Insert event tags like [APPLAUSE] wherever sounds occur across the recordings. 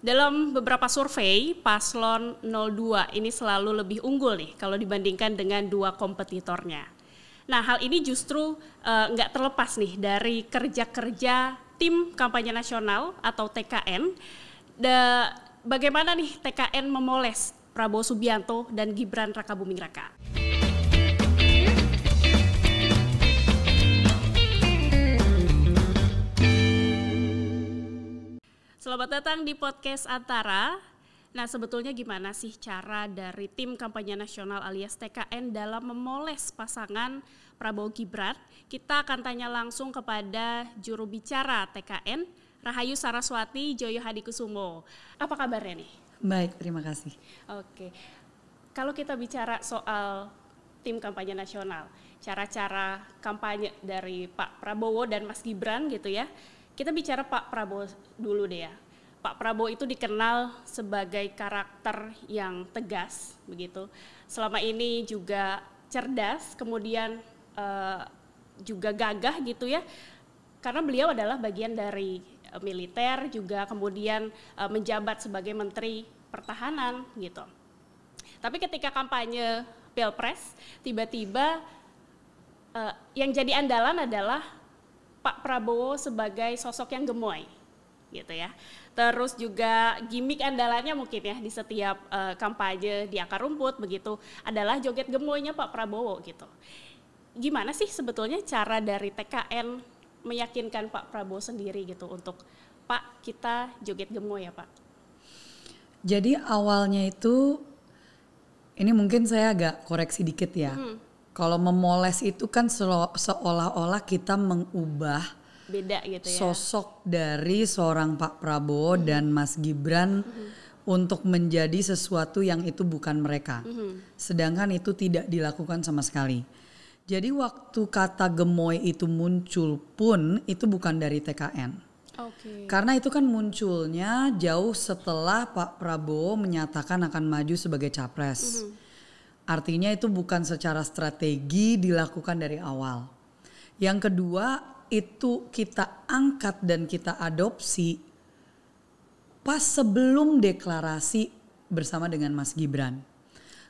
Dalam beberapa survei, paslon 02 ini selalu lebih unggul nih kalau dibandingkan dengan dua kompetitornya. Nah, hal ini justru eh, nggak uh, terlepas nih dari kerja-kerja tim kampanye nasional atau TKN. Da, bagaimana nih TKN memoles Prabowo Subianto dan Gibran Raka Buming Raka? Selamat datang di podcast Antara. Nah, sebetulnya gimana sih cara dari tim kampanye nasional alias TKN dalam memoles pasangan Prabowo Gibran? Kita akan tanya langsung kepada juru bicara TKN, Rahayu Saraswati Joyo Hadikusumo. Apa kabarnya nih? Baik, terima kasih. Oke. Kalau kita bicara soal tim kampanye nasional, cara-cara kampanye dari Pak Prabowo dan Mas Gibran gitu ya kita bicara Pak Prabowo dulu deh ya. Pak Prabowo itu dikenal sebagai karakter yang tegas begitu. Selama ini juga cerdas, kemudian uh, juga gagah gitu ya. Karena beliau adalah bagian dari eh, militer juga kemudian uh, menjabat sebagai menteri pertahanan gitu. Tapi ketika kampanye Pilpres tiba-tiba uh, yang jadi andalan adalah Pak Prabowo sebagai sosok yang gemoy gitu ya. Terus juga gimmick andalannya mungkin ya di setiap uh, kampanye di akar rumput begitu adalah joget gemoynya Pak Prabowo gitu. Gimana sih sebetulnya cara dari TKN meyakinkan Pak Prabowo sendiri gitu untuk Pak kita joget gemoy ya Pak? Jadi awalnya itu ini mungkin saya agak koreksi dikit ya. Hmm kalau memoles itu kan seolah-olah kita mengubah beda gitu ya. Sosok dari seorang Pak Prabowo mm -hmm. dan Mas Gibran mm -hmm. untuk menjadi sesuatu yang itu bukan mereka. Mm -hmm. Sedangkan itu tidak dilakukan sama sekali. Jadi waktu kata gemoy itu muncul pun itu bukan dari TKN. Okay. Karena itu kan munculnya jauh setelah Pak Prabowo menyatakan akan maju sebagai capres. Mm -hmm. Artinya itu bukan secara strategi dilakukan dari awal. Yang kedua itu kita angkat dan kita adopsi pas sebelum deklarasi bersama dengan Mas Gibran.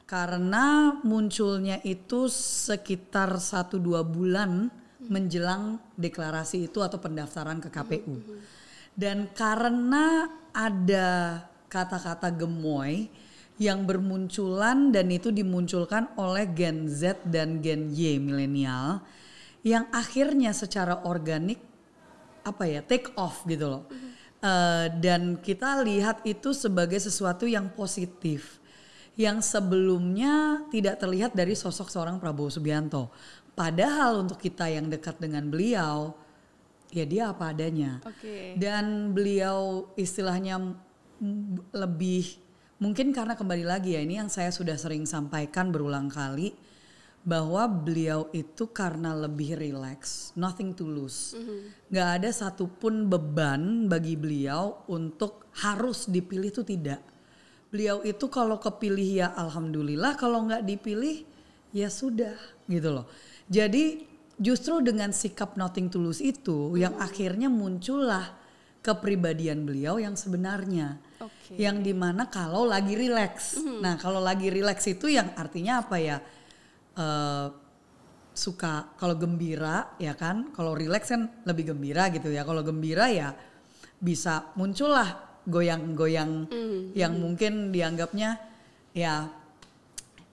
Karena munculnya itu sekitar 1-2 bulan menjelang deklarasi itu atau pendaftaran ke KPU. Mm-hmm. Dan karena ada kata-kata gemoy, yang bermunculan dan itu dimunculkan oleh Gen Z dan Gen Y milenial yang akhirnya secara organik apa ya take off gitu loh. Mm-hmm. Uh, dan kita lihat itu sebagai sesuatu yang positif yang sebelumnya tidak terlihat dari sosok seorang Prabowo Subianto. Padahal untuk kita yang dekat dengan beliau ya dia apa adanya. Okay. Dan beliau istilahnya lebih Mungkin karena kembali lagi ya ini yang saya sudah sering sampaikan berulang kali bahwa beliau itu karena lebih relax, nothing to lose. Mm-hmm. ada satupun beban bagi beliau untuk harus dipilih itu tidak. Beliau itu kalau kepilih ya alhamdulillah, kalau nggak dipilih ya sudah gitu loh. Jadi justru dengan sikap nothing to lose itu mm-hmm. yang mm. akhirnya muncullah kepribadian beliau yang sebenarnya okay. yang dimana kalau lagi rileks, Mm-hmm. Nah kalau lagi rileks itu yang artinya apa ya? Uh, suka kalau gembira ya kan, kalau relax kan lebih gembira gitu ya. Kalau gembira ya bisa muncullah goyang-goyang mm-hmm. yang mungkin dianggapnya ya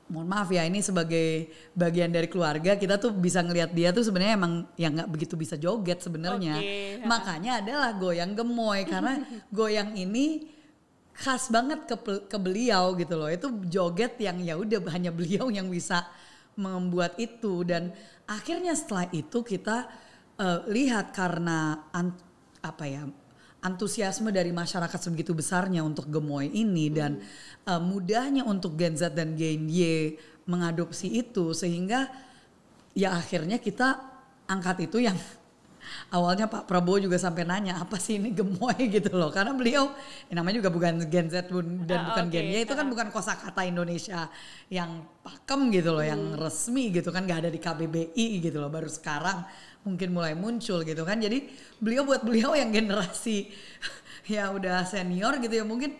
mohon maaf ya ini sebagai bagian dari keluarga kita tuh bisa ngelihat dia tuh sebenarnya emang yang nggak begitu bisa joget sebenarnya okay. makanya adalah goyang gemoy karena [LAUGHS] goyang ini khas banget ke ke beliau gitu loh. Itu joget yang ya udah hanya beliau yang bisa membuat itu dan akhirnya setelah itu kita uh, lihat karena an, apa ya antusiasme dari masyarakat sebegitu besarnya untuk gemoy ini dan uh, mudahnya untuk Gen Z dan Gen Y mengadopsi itu sehingga ya akhirnya kita angkat itu yang awalnya Pak Prabowo juga sampai nanya apa sih ini gemoy [LAUGHS] gitu loh karena beliau ya namanya juga bukan Gen Z pun dan ah, bukan okay. Gen Y itu kan ah. bukan kosakata Indonesia yang pakem gitu loh hmm. yang resmi gitu kan nggak ada di KBBI gitu loh baru sekarang mungkin mulai muncul gitu kan jadi beliau buat beliau yang generasi [LAUGHS] ya udah senior gitu ya mungkin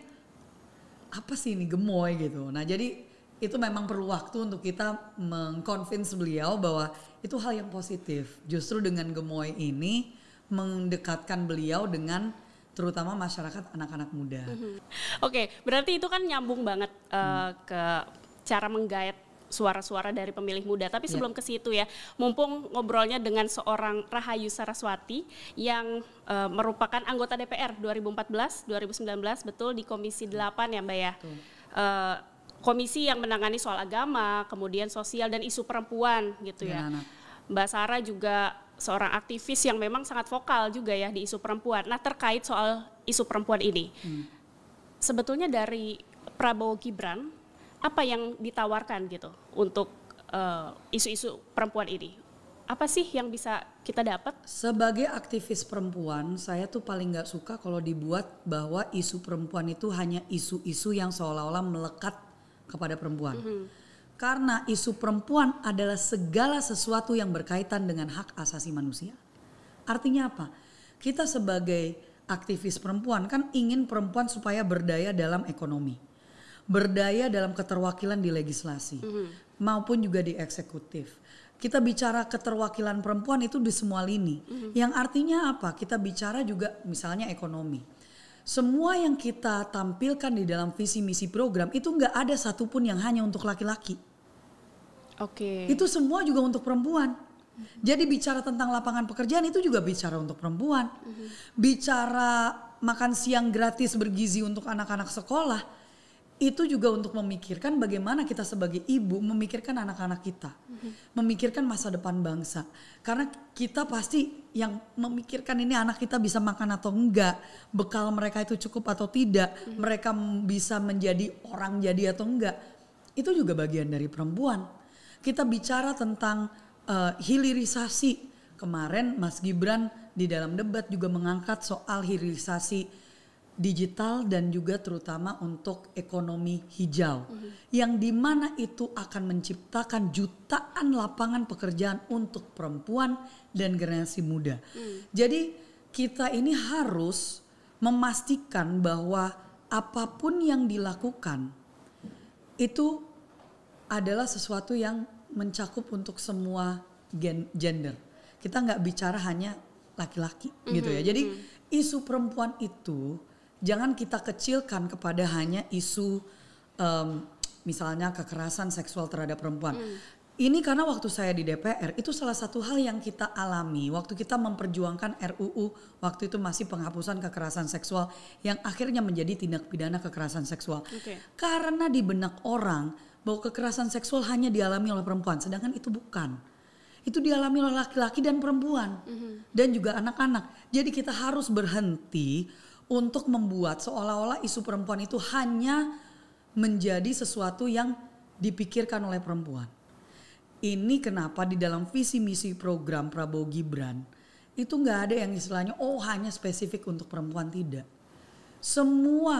apa sih ini gemoy gitu nah jadi itu memang perlu waktu untuk kita mengconvince beliau bahwa itu hal yang positif. Justru dengan gemoy ini mendekatkan beliau dengan terutama masyarakat anak-anak muda. Mhm. Oke, okay, berarti itu kan nyambung banget uh, hmm. ke cara menggait suara-suara dari pemilih muda. Tapi ya. sebelum yeah. ke situ ya, mumpung ngobrolnya dengan seorang Rahayu Saraswati yang uh, merupakan anggota DPR 2014, 2019 betul di Komisi 8 ya, Mbak ya. Betul. Eh, komisi yang menangani soal agama, kemudian sosial dan isu perempuan gitu ya. ya. Mbak Sara juga seorang aktivis yang memang sangat vokal juga ya di isu perempuan. Nah, terkait soal isu perempuan ini. Hmm. Sebetulnya dari Prabowo Gibran apa yang ditawarkan gitu untuk eh, isu-isu uh, perempuan ini? Apa sih yang bisa kita dapat? Sebagai aktivis perempuan, saya tuh paling gak suka kalau dibuat bahwa isu perempuan itu hanya isu-isu yang seolah-olah melekat kepada perempuan. Mm -hmm. Karena isu perempuan adalah segala sesuatu yang berkaitan dengan hak asasi manusia. Artinya apa? Kita sebagai aktivis perempuan kan ingin perempuan supaya berdaya dalam ekonomi. Berdaya dalam keterwakilan di legislasi. Mm -hmm. Maupun juga di eksekutif kita bicara keterwakilan perempuan itu di semua lini. Mm-hmm. Yang artinya apa? Kita bicara juga misalnya ekonomi semua yang kita tampilkan di dalam visi misi program itu nggak ada satupun yang hanya untuk laki-laki. Oke. Okay. Itu semua juga untuk perempuan. Mm-hmm. Jadi bicara tentang lapangan pekerjaan itu juga bicara untuk perempuan. Mm-hmm. Bicara makan siang gratis bergizi untuk anak-anak sekolah itu juga untuk memikirkan bagaimana kita sebagai ibu memikirkan anak-anak kita, mm-hmm. memikirkan masa depan bangsa. Karena kita pasti yang memikirkan ini anak kita bisa makan atau enggak, bekal mereka itu cukup atau tidak, mm-hmm. mereka bisa menjadi orang jadi atau enggak. Itu juga bagian dari perempuan. Kita bicara tentang uh, hilirisasi. Kemarin Mas Gibran di dalam debat juga mengangkat soal hilirisasi digital dan juga terutama untuk ekonomi hijau mm-hmm. yang dimana itu akan menciptakan jutaan lapangan pekerjaan untuk perempuan dan generasi muda. Mm. Jadi kita ini harus memastikan bahwa apapun yang dilakukan itu adalah sesuatu yang mencakup untuk semua gen- gender. Kita nggak bicara hanya laki-laki mm-hmm, gitu ya. Mm-hmm, Jadi mm-hmm. isu perempuan itu jangan kita kecilkan kepada hanya isu um, misalnya kekerasan seksual terhadap perempuan. Hmm. Ini karena waktu saya di DPR itu salah satu hal yang kita alami waktu kita memperjuangkan RUU waktu itu masih penghapusan kekerasan seksual yang akhirnya menjadi tindak pidana kekerasan seksual. Okay. Karena di benak orang bahwa kekerasan seksual hanya dialami oleh perempuan sedangkan itu bukan. Itu dialami oleh laki-laki dan perempuan mm -hmm. dan juga anak-anak. Jadi kita harus berhenti untuk membuat seolah-olah isu perempuan itu hanya menjadi sesuatu yang dipikirkan oleh perempuan. Ini kenapa di dalam visi misi program Prabowo Gibran itu nggak ada yang istilahnya oh hanya spesifik untuk perempuan tidak. Semua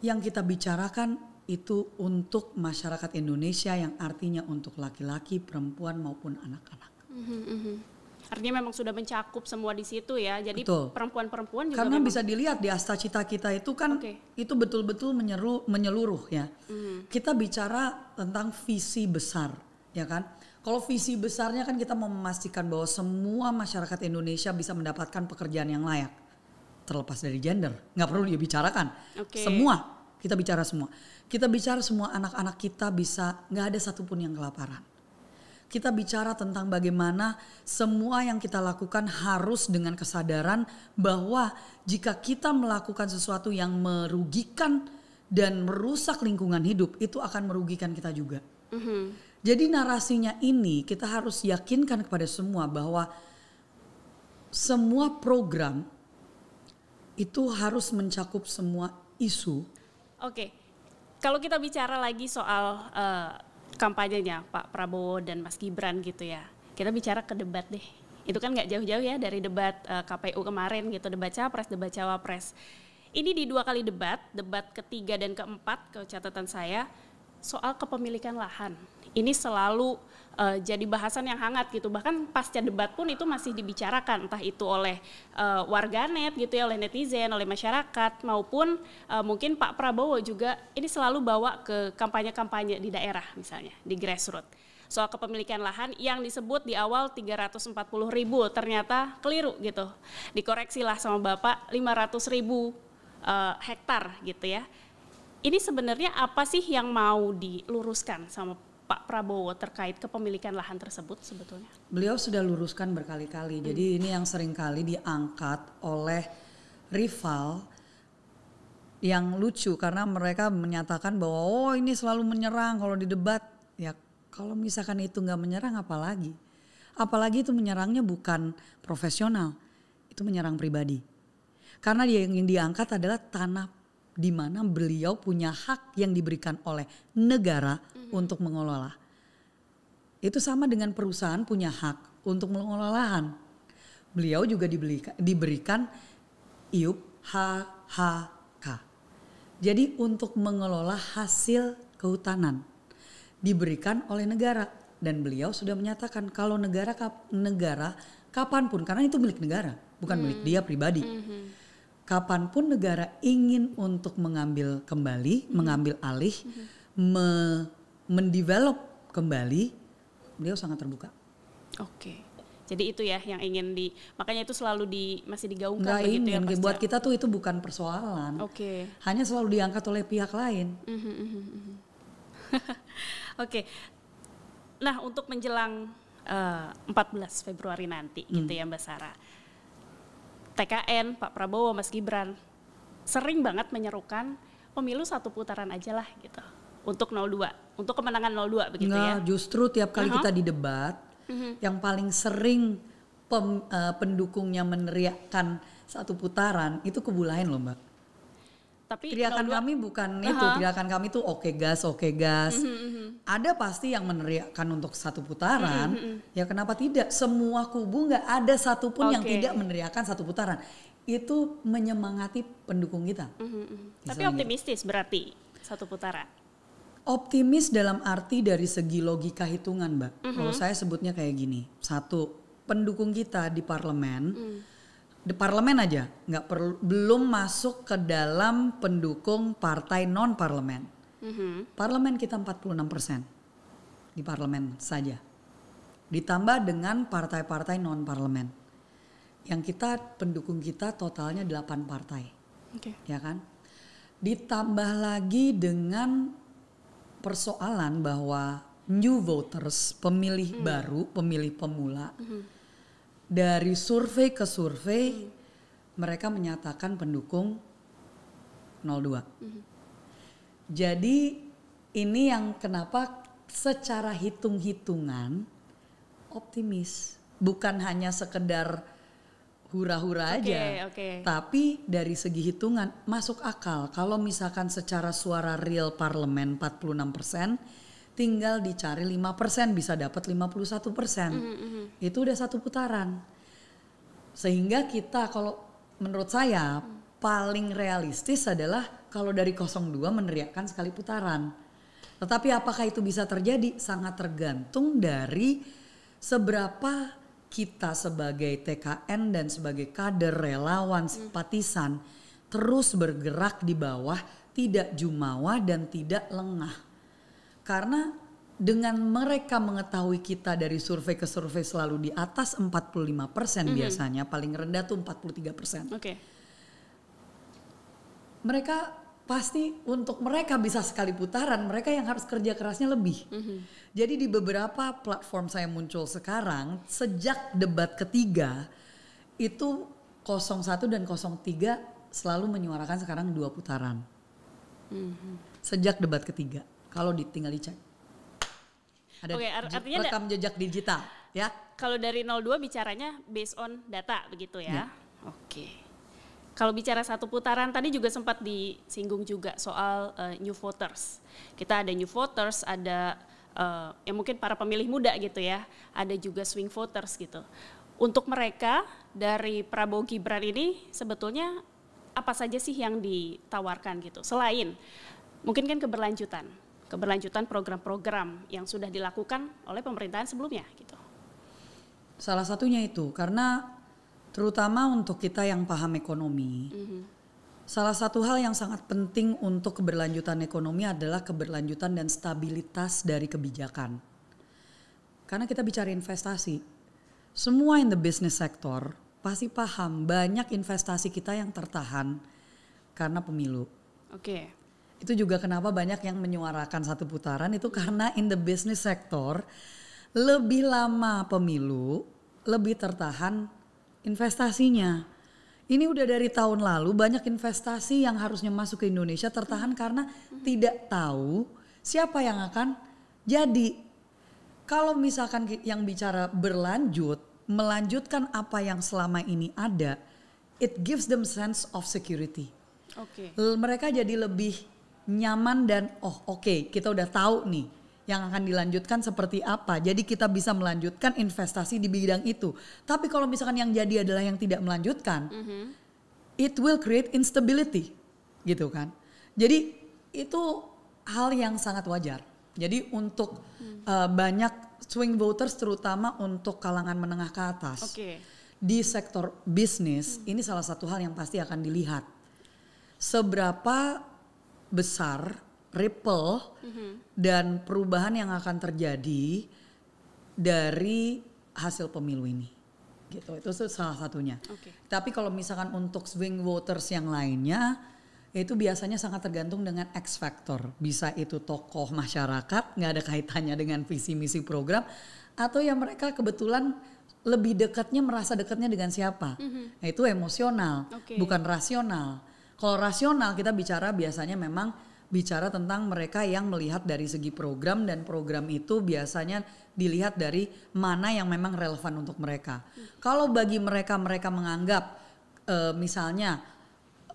yang kita bicarakan itu untuk masyarakat Indonesia yang artinya untuk laki-laki, perempuan maupun anak-anak. Mm-hmm, mm-hmm artinya memang sudah mencakup semua di situ ya. Jadi perempuan-perempuan juga karena bisa dilihat di asta cita kita itu kan okay. itu betul-betul menyeru, menyeluruh ya. Mm. Kita bicara tentang visi besar ya kan. Kalau visi besarnya kan kita mau memastikan bahwa semua masyarakat Indonesia bisa mendapatkan pekerjaan yang layak terlepas dari gender nggak perlu dia bicarakan okay. semua kita bicara semua kita bicara semua anak-anak kita bisa nggak ada satupun yang kelaparan kita bicara tentang bagaimana semua yang kita lakukan harus dengan kesadaran bahwa jika kita melakukan sesuatu yang merugikan dan merusak lingkungan hidup itu akan merugikan kita juga. Mm -hmm. Jadi narasinya ini kita harus yakinkan kepada semua bahwa semua program itu harus mencakup semua isu. Oke. Okay. Kalau kita bicara lagi soal uh, kampanyenya Pak Prabowo dan Mas Gibran gitu ya. Kita bicara ke debat deh. Itu kan nggak jauh-jauh ya dari debat uh, eh, KPU kemarin gitu, debat capres, debat cawapres. Ini di dua kali debat, debat ketiga dan keempat, ke catatan saya, soal kepemilikan lahan. Ini selalu uh, jadi bahasan yang hangat gitu. Bahkan pasca debat pun itu masih dibicarakan entah itu oleh uh, warganet gitu ya, oleh netizen, oleh masyarakat maupun uh, mungkin Pak Prabowo juga ini selalu bawa ke kampanye-kampanye di daerah misalnya, di grassroots soal kepemilikan lahan yang disebut di awal 340 ribu ternyata keliru gitu dikoreksi lah sama bapak 500 ribu uh, hektar gitu ya ini sebenarnya apa sih yang mau diluruskan sama Pak Prabowo terkait kepemilikan lahan tersebut sebetulnya? Beliau sudah luruskan berkali-kali. Hmm. Jadi ini yang seringkali diangkat oleh rival yang lucu karena mereka menyatakan bahwa oh ini selalu menyerang kalau di debat. Ya kalau misalkan itu nggak menyerang apalagi? Apalagi itu menyerangnya bukan profesional. Itu menyerang pribadi. Karena yang diangkat adalah tanah di mana beliau punya hak yang diberikan oleh negara untuk mengelola. Itu sama dengan perusahaan punya hak untuk mengelola lahan. Beliau juga dibeli, diberikan IUP HHK. Jadi untuk mengelola hasil kehutanan diberikan oleh negara dan beliau sudah menyatakan kalau negara kap, negara kapanpun karena itu milik negara bukan hmm. milik dia pribadi. Hmm. Kapanpun negara ingin untuk mengambil kembali, hmm. mengambil alih, hmm mendevelop kembali, beliau sangat terbuka. Oke. Jadi itu ya yang ingin di makanya itu selalu di masih digaungkan Nggak begitu ingin. ya pasca. buat ya? kita tuh itu bukan persoalan. Oke. Hanya selalu diangkat oleh pihak lain. Mhm, mhm, mhm, [LAUGHS] Oke. Nah, untuk menjelang uh, eh, 14 Februari nanti gitu hmm. gitu ya Mbak Sarah. TKN, Pak Prabowo, Mas Gibran sering banget menyerukan pemilu satu putaran aja lah gitu untuk 02 untuk kemenangan 02 begitu Nggak, ya justru tiap kali uh -huh. kita di debat uh mm-hmm. -huh. yang paling sering pem, uh, pendukungnya meneriakkan satu putaran itu kebulain loh mbak tapi teriakan kami bukan uh-huh. itu teriakan kami tuh oke okay gas oke okay gas uh-huh, uh-huh. ada pasti yang meneriakkan untuk satu putaran uh-huh, uh-huh. ya kenapa tidak semua kubu nggak ada satupun okay. yang tidak meneriakkan satu putaran itu menyemangati pendukung kita uh-huh, uh-huh. tapi optimistis gitu. berarti satu putaran Optimis dalam arti dari segi logika hitungan, Mbak. Mm -hmm. Kalau saya sebutnya kayak gini. Satu, pendukung kita di parlemen, mm. di parlemen aja, nggak perlu belum masuk ke dalam pendukung partai non parlemen. Mm -hmm. Parlemen kita 46 persen di parlemen saja. Ditambah dengan partai-partai non parlemen. Yang kita pendukung kita totalnya 8 partai. Okay. Ya kan? Ditambah lagi dengan persoalan bahwa new voters, pemilih hmm. baru, pemilih pemula, hmm. dari survei ke survei hmm. mereka menyatakan pendukung 02. Hmm. Jadi ini yang kenapa secara hitung-hitungan optimis, bukan hanya sekedar hura-hura okay, aja. Okay. Tapi dari segi hitungan masuk akal kalau misalkan secara suara real parlemen 46%, tinggal dicari 5% bisa dapat 51%. Mm -hmm. Itu udah satu putaran. Sehingga kita kalau menurut saya mm. paling realistis adalah kalau dari 02 meneriakkan sekali putaran. Tetapi apakah itu bisa terjadi sangat tergantung dari seberapa kita sebagai TKN dan sebagai kader relawan hmm. simpatisan hmm. terus bergerak di bawah, tidak jumawa dan tidak lengah. Karena dengan mereka mengetahui kita dari survei ke survei selalu di atas 45% mm -hmm. biasanya, paling rendah tuh 43%. Oke. Okay. Mereka pasti untuk mereka bisa sekali putaran mereka yang harus kerja kerasnya lebih. Mm -hmm. Jadi di beberapa platform saya muncul sekarang sejak debat ketiga itu 01 dan 03 selalu menyuarakan sekarang dua putaran. Mm -hmm. Sejak debat ketiga. Kalau ditinggal dicek. Ada okay, art artinya rekam jejak digital ya. Kalau dari 02 bicaranya based on data begitu ya. yeah. Oke. Okay. Kalau bicara satu putaran tadi juga sempat disinggung juga soal uh, new voters. Kita ada new voters, ada uh, ya mungkin para pemilih muda gitu ya, ada juga swing voters gitu. Untuk mereka dari Prabowo Gibran ini sebetulnya apa saja sih yang ditawarkan gitu? Selain mungkin kan keberlanjutan, keberlanjutan program-program yang sudah dilakukan oleh pemerintahan sebelumnya gitu. Salah satunya itu karena terutama untuk kita yang paham ekonomi. Mm-hmm. Salah satu hal yang sangat penting untuk keberlanjutan ekonomi adalah keberlanjutan dan stabilitas dari kebijakan. Karena kita bicara investasi, semua in the business sector pasti paham banyak investasi kita yang tertahan karena pemilu. Oke. Okay. Itu juga kenapa banyak yang menyuarakan satu putaran itu mm-hmm. karena in the business sector lebih lama pemilu, lebih tertahan investasinya. Ini udah dari tahun lalu banyak investasi yang harusnya masuk ke Indonesia tertahan mm-hmm. karena mm-hmm. tidak tahu siapa yang akan jadi. Kalau misalkan yang bicara berlanjut, melanjutkan apa yang selama ini ada, it gives them sense of security. Oke. Okay. Mereka jadi lebih nyaman dan oh oke, okay, kita udah tahu nih yang akan dilanjutkan seperti apa. Jadi kita bisa melanjutkan investasi di bidang itu. Tapi kalau misalkan yang jadi adalah yang tidak melanjutkan, mm -hmm. it will create instability, gitu kan. Jadi itu hal yang sangat wajar. Jadi untuk hmm. uh, banyak swing voters terutama untuk kalangan menengah ke atas okay. di sektor bisnis hmm. ini salah satu hal yang pasti akan dilihat seberapa besar ripple mm-hmm. dan perubahan yang akan terjadi dari hasil pemilu ini gitu itu salah satunya okay. tapi kalau misalkan untuk swing voters yang lainnya itu biasanya sangat tergantung dengan X factor bisa itu tokoh masyarakat nggak ada kaitannya dengan visi misi program atau yang mereka kebetulan lebih dekatnya merasa dekatnya dengan siapa mm-hmm. nah, itu emosional okay. bukan rasional kalau rasional kita bicara biasanya memang bicara tentang mereka yang melihat dari segi program dan program itu biasanya dilihat dari mana yang memang relevan untuk mereka. Hmm. Kalau bagi mereka mereka menganggap uh, misalnya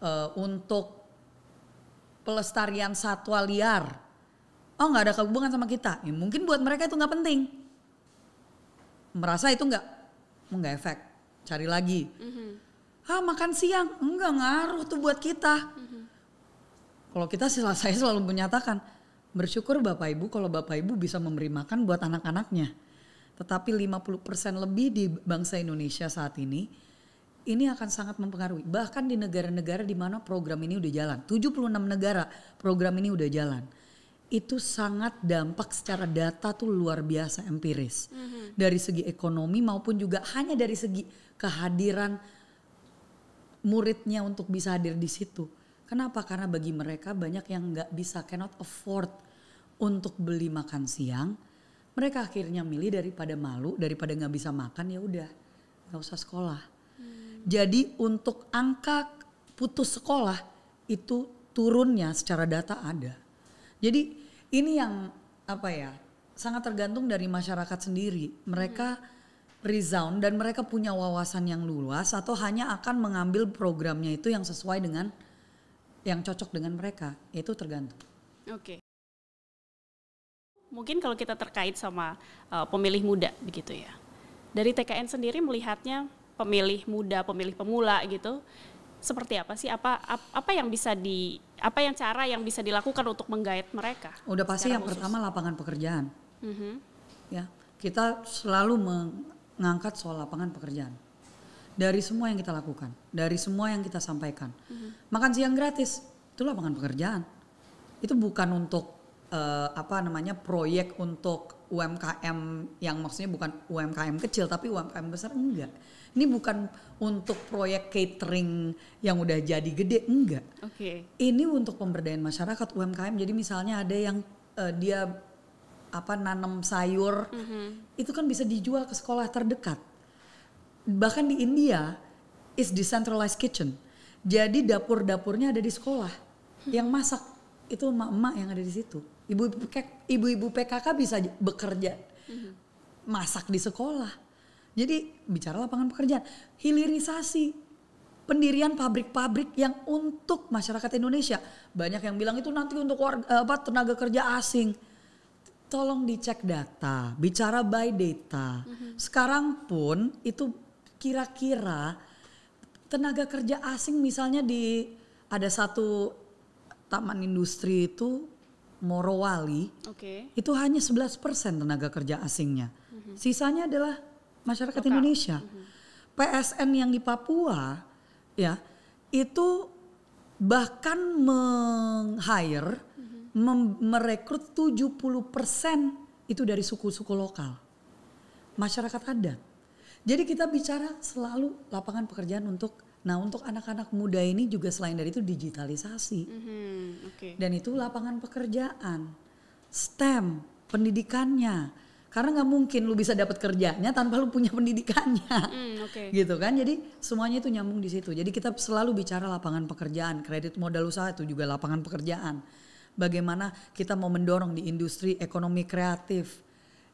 uh, untuk pelestarian satwa liar, oh nggak ada hubungan sama kita, ya, mungkin buat mereka itu nggak penting, merasa itu nggak nggak efek, cari lagi. -hmm. Ah makan siang, enggak ngaruh tuh buat kita. -hmm kalau kita saya selalu menyatakan bersyukur Bapak Ibu kalau Bapak Ibu bisa memberi makan buat anak-anaknya. Tetapi 50% lebih di bangsa Indonesia saat ini ini akan sangat mempengaruhi. Bahkan di negara-negara di mana program ini udah jalan, 76 negara program ini udah jalan. Itu sangat dampak secara data tuh luar biasa empiris. Mm -hmm. Dari segi ekonomi maupun juga hanya dari segi kehadiran muridnya untuk bisa hadir di situ Kenapa? Karena bagi mereka banyak yang nggak bisa cannot afford untuk beli makan siang. Mereka akhirnya milih daripada malu, daripada nggak bisa makan ya udah nggak usah sekolah. Hmm. Jadi untuk angka putus sekolah itu turunnya secara data ada. Jadi ini yang apa ya sangat tergantung dari masyarakat sendiri. Mereka hmm resound dan mereka punya wawasan yang luas atau hanya akan mengambil programnya itu yang sesuai dengan yang cocok dengan mereka itu tergantung. Oke. Okay. Mungkin kalau kita terkait sama uh, pemilih muda begitu ya. Dari TKN sendiri melihatnya pemilih muda, pemilih pemula gitu seperti apa sih apa apa yang bisa di apa yang cara yang bisa dilakukan untuk menggait mereka? Udah pasti yang khusus. pertama lapangan pekerjaan. Mm -hmm. Ya, kita selalu mengangkat soal lapangan pekerjaan dari semua yang kita lakukan, dari semua yang kita sampaikan. Hmm. Makan siang gratis, itu lapangan pekerjaan. Itu bukan untuk uh, apa namanya proyek untuk UMKM yang maksudnya bukan UMKM kecil tapi UMKM besar enggak. Ini bukan untuk proyek catering yang udah jadi gede enggak. Oke. Okay. Ini untuk pemberdayaan masyarakat UMKM. Jadi misalnya ada yang uh, dia apa nanam sayur mm -hmm. itu kan bisa dijual ke sekolah terdekat bahkan di India is decentralized kitchen. Jadi dapur-dapurnya ada di sekolah yang masak itu emak-emak yang ada di situ. Ibu-ibu PKK bisa bekerja mm-hmm. masak di sekolah. Jadi bicara lapangan pekerjaan, hilirisasi pendirian pabrik-pabrik yang untuk masyarakat Indonesia. Banyak yang bilang itu nanti untuk warga, apa, tenaga kerja asing. Tolong dicek data, bicara by data. Mm-hmm. Sekarang pun itu kira-kira tenaga kerja asing misalnya di ada satu taman industri itu Morowali okay. itu hanya 11% tenaga kerja asingnya. Mm -hmm. Sisanya adalah masyarakat Lokal. Indonesia. Mm -hmm. PSN yang di Papua ya itu bahkan meng-hire mm -hmm. merekrut 70% itu dari suku-suku lokal. Masyarakat adat. Jadi kita bicara selalu lapangan pekerjaan untuk Nah untuk anak-anak muda ini juga selain dari itu digitalisasi mm-hmm, okay. dan itu lapangan pekerjaan, STEM, pendidikannya. Karena nggak mungkin lu bisa dapat kerjanya tanpa lu punya pendidikannya, mm, okay. [LAUGHS] gitu kan? Jadi semuanya itu nyambung di situ. Jadi kita selalu bicara lapangan pekerjaan, kredit modal usaha itu juga lapangan pekerjaan. Bagaimana kita mau mendorong di industri ekonomi kreatif,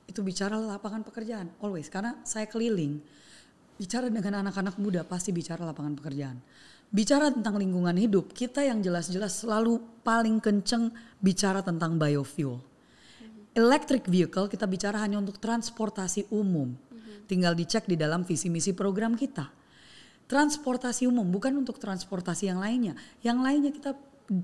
itu bicara lapangan pekerjaan always karena saya keliling bicara dengan anak-anak muda pasti bicara lapangan pekerjaan. Bicara tentang lingkungan hidup, kita yang jelas-jelas selalu paling kenceng bicara tentang biofuel. Electric vehicle kita bicara hanya untuk transportasi umum. Tinggal dicek di dalam visi misi program kita. Transportasi umum bukan untuk transportasi yang lainnya. Yang lainnya kita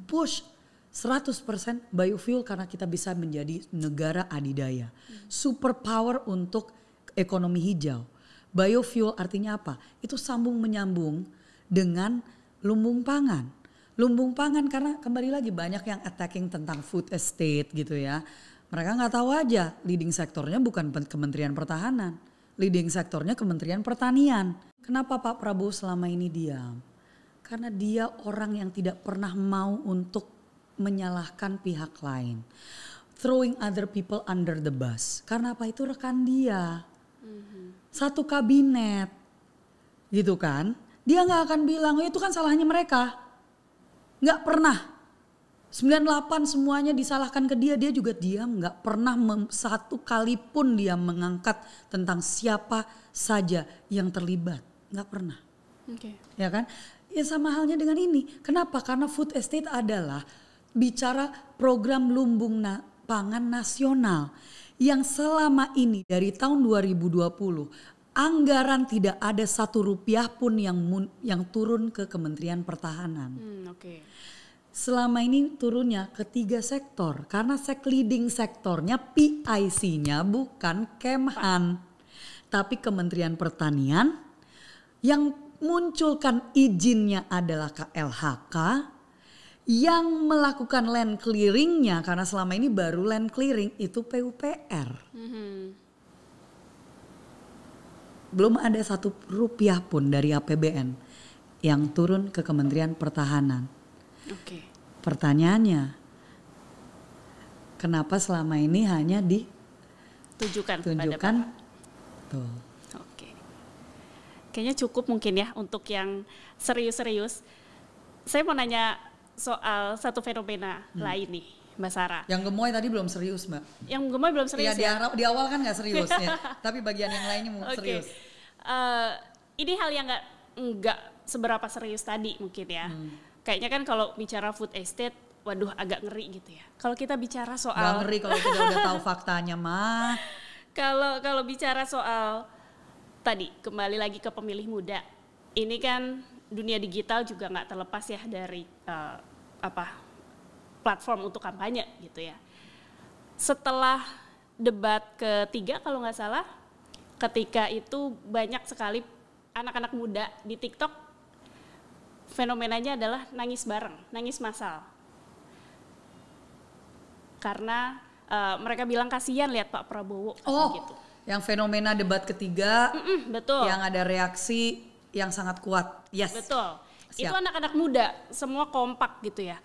push 100% biofuel karena kita bisa menjadi negara adidaya. Superpower untuk ekonomi hijau. Biofuel artinya apa? Itu sambung menyambung dengan lumbung pangan. Lumbung pangan karena kembali lagi banyak yang attacking tentang food estate gitu ya. Mereka nggak tahu aja leading sektornya bukan Kementerian Pertahanan. Leading sektornya Kementerian Pertanian. Kenapa Pak Prabowo selama ini diam? Karena dia orang yang tidak pernah mau untuk menyalahkan pihak lain, throwing other people under the bus. Karena apa itu rekan dia, mm-hmm. satu kabinet, gitu kan? Dia nggak akan bilang oh itu kan salahnya mereka, nggak pernah. 98 semuanya disalahkan ke dia, dia juga diam, nggak pernah satu kali pun dia mengangkat tentang siapa saja yang terlibat, nggak pernah. Okay. Ya kan? Ya sama halnya dengan ini. Kenapa? Karena food estate adalah bicara program lumbung na pangan nasional yang selama ini dari tahun 2020 anggaran tidak ada satu rupiah pun yang mun, yang turun ke Kementerian Pertahanan. Hmm, Oke. Okay. Selama ini turunnya ketiga sektor karena sek leading sektornya PIC-nya bukan Kemhan, tapi Kementerian Pertanian yang munculkan izinnya adalah KLHK, yang melakukan land clearingnya karena selama ini baru land clearing itu PUPR. Mm-hmm. Belum ada satu rupiah pun dari APBN yang turun ke Kementerian Pertahanan. Okay. Pertanyaannya, kenapa selama ini hanya ditunjukkan tunjukkan tuh. Oke. Okay. Kayaknya cukup mungkin ya untuk yang serius-serius. Saya mau nanya soal satu fenomena hmm. lain nih, Mbak Sarah. Yang gemoy tadi belum serius, Mbak. Yang gemoy belum serius. Iya, ya? di, di awal kan nggak serius ya. [LAUGHS] Tapi bagian yang lainnya mau okay. serius. Uh, ini hal yang nggak nggak seberapa serius tadi mungkin ya. Hmm. Kayaknya kan kalau bicara food estate waduh agak ngeri gitu ya. Kalau kita bicara soal Gak ngeri kalau kita udah tahu [LAUGHS] faktanya mah. Kalau kalau bicara soal tadi kembali lagi ke pemilih muda. Ini kan dunia digital juga nggak terlepas ya dari uh, apa platform untuk kampanye gitu ya. Setelah debat ketiga kalau nggak salah, ketika itu banyak sekali anak-anak muda di TikTok fenomenanya adalah nangis bareng, nangis massal. Karena uh, mereka bilang kasihan lihat Pak Prabowo oh, gitu. Yang fenomena debat ketiga, Mm-mm, betul. Yang ada reaksi yang sangat kuat. Yes. Betul. Siap. Itu anak-anak muda, semua kompak gitu ya.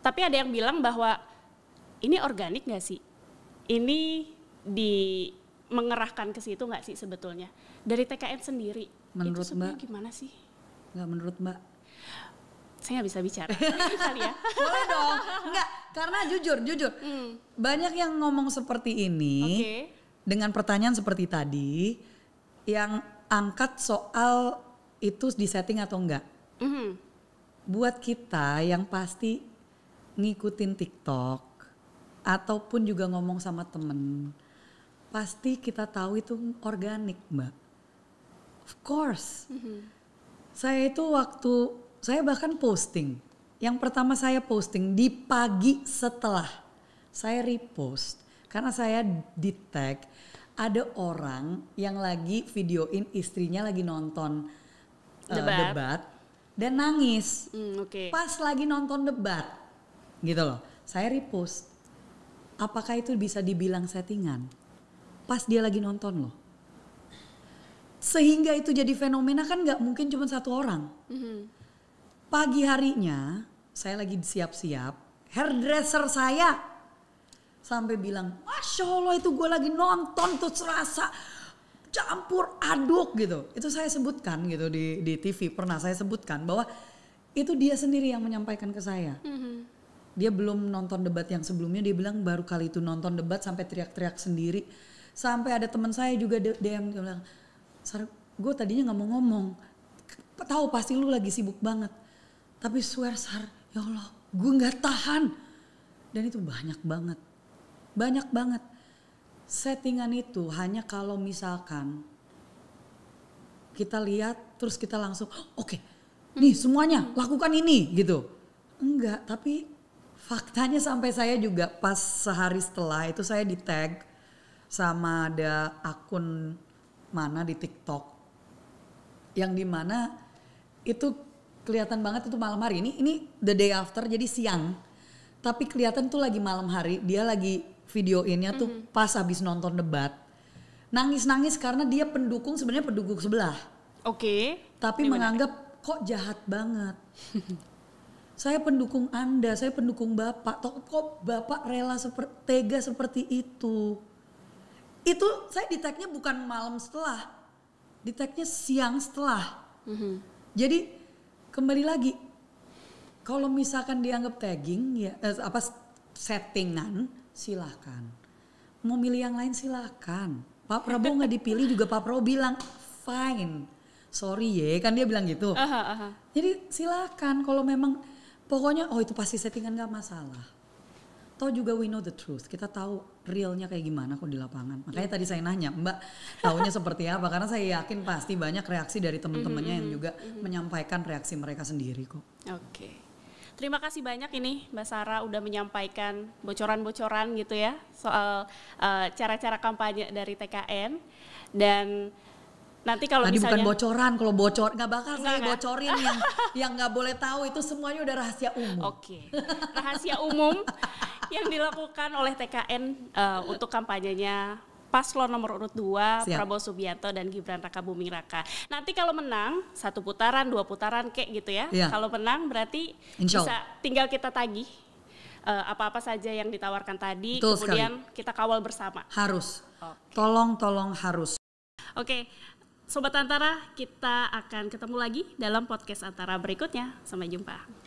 Tapi ada yang bilang bahwa ini organik gak sih? Ini di mengerahkan ke situ nggak sih sebetulnya? Dari TKN sendiri, menurut itu Mbak gimana sih? Nggak menurut Mbak? Saya nggak bisa bicara. [LAUGHS] Kali ya. Boleh dong. Nggak, karena jujur, jujur. Hmm. Banyak yang ngomong seperti ini. Okay. Dengan pertanyaan seperti tadi, yang angkat soal itu di setting atau enggak. Mm -hmm. Buat kita yang pasti ngikutin TikTok ataupun juga ngomong sama temen, pasti kita tahu itu organik, Mbak. Of course. Mm -hmm. Saya itu waktu saya bahkan posting. Yang pertama saya posting di pagi setelah saya repost karena saya di tag ada orang yang lagi videoin istrinya lagi nonton Eh, debat, uh, debat dan nangis. Mm, okay. Pas lagi nonton debat, gitu loh. Saya repost. Apakah itu bisa dibilang settingan? Pas dia lagi nonton loh. Sehingga itu jadi fenomena kan nggak mungkin cuma satu orang. Mm -hmm. Pagi harinya saya lagi siap-siap, hairdresser saya sampai bilang, masya Allah itu gue lagi nonton tuh serasa campur aduk gitu. Itu saya sebutkan gitu di di TV pernah saya sebutkan bahwa itu dia sendiri yang menyampaikan ke saya. Mm -hmm. Dia belum nonton debat yang sebelumnya dia bilang baru kali itu nonton debat sampai teriak-teriak sendiri. Sampai ada teman saya juga DM dia bilang, "Sar, gue tadinya nggak mau ngomong. Tahu pasti lu lagi sibuk banget. Tapi swear Sar, ya Allah, gue nggak tahan." Dan itu banyak banget. Banyak banget settingan itu hanya kalau misalkan kita lihat terus kita langsung oke okay, nih hmm. semuanya lakukan ini gitu enggak tapi faktanya sampai saya juga pas sehari setelah itu saya di tag sama ada akun mana di TikTok yang dimana itu kelihatan banget itu malam hari ini ini the day after jadi siang tapi kelihatan tuh lagi malam hari dia lagi videoinnya tuh mm -hmm. pas habis nonton debat. Nangis-nangis karena dia pendukung sebenarnya pendukung sebelah. Oke. Okay. Tapi Ini menganggap kok jahat banget. [LAUGHS] saya pendukung Anda, saya pendukung Bapak. Kok Bapak rela seper, tega seperti itu? Itu saya deteknya bukan malam setelah. Deteknya siang setelah. Mm -hmm. Jadi kembali lagi kalau misalkan dianggap tagging ya eh, apa settingan silahkan. Mau milih yang lain silahkan. Pak Prabowo nggak dipilih juga Pak Prabowo bilang fine. Sorry ya, kan dia bilang gitu. Aha, aha. Jadi silahkan kalau memang pokoknya oh itu pasti settingan nggak masalah. Tahu juga we know the truth. Kita tahu realnya kayak gimana kok di lapangan. Makanya iya. tadi saya nanya, Mbak, tahunya seperti apa? Karena saya yakin pasti banyak reaksi dari teman-temannya mm-hmm, yang mm-hmm, juga mm-hmm. menyampaikan reaksi mereka sendiri kok. Oke. Okay. Terima kasih banyak ini Mbak Sarah udah menyampaikan bocoran-bocoran gitu ya soal eh, cara-cara uh, kampanye dari TKN dan nanti kalau misalnya bukan bocoran kalau bocor nggak bakal saya bocorin [LAUGHS] yang yang nggak boleh tahu itu semuanya udah rahasia umum. Oke. Okay. Rahasia umum yang dilakukan oleh TKN uh, eh, untuk kampanyenya paslon nomor urut 2 Prabowo Subianto dan Gibran Raka Buming Raka. Nanti kalau menang satu putaran, dua putaran kayak gitu ya. ya. Kalau menang berarti Insya bisa tinggal kita tagih eh, apa-apa uh, saja yang ditawarkan tadi, Betul kemudian sekali. kita kawal bersama. Harus. Tolong-tolong okay. harus. Oke, okay. Sobat Antara, kita akan ketemu lagi dalam podcast Antara berikutnya. Sampai jumpa.